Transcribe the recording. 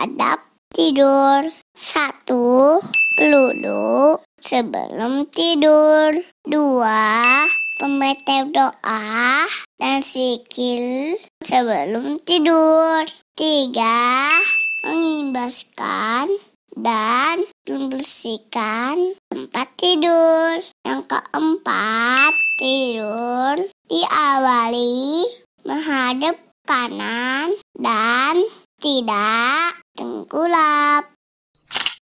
adab tidur. satu Peluduk sebelum tidur. dua Pembaca doa dan sikil sebelum tidur. tiga Mengimbaskan dan membersihkan tempat tidur. Yang keempat, tidur diawali menghadap kanan dan tidak Dengkulap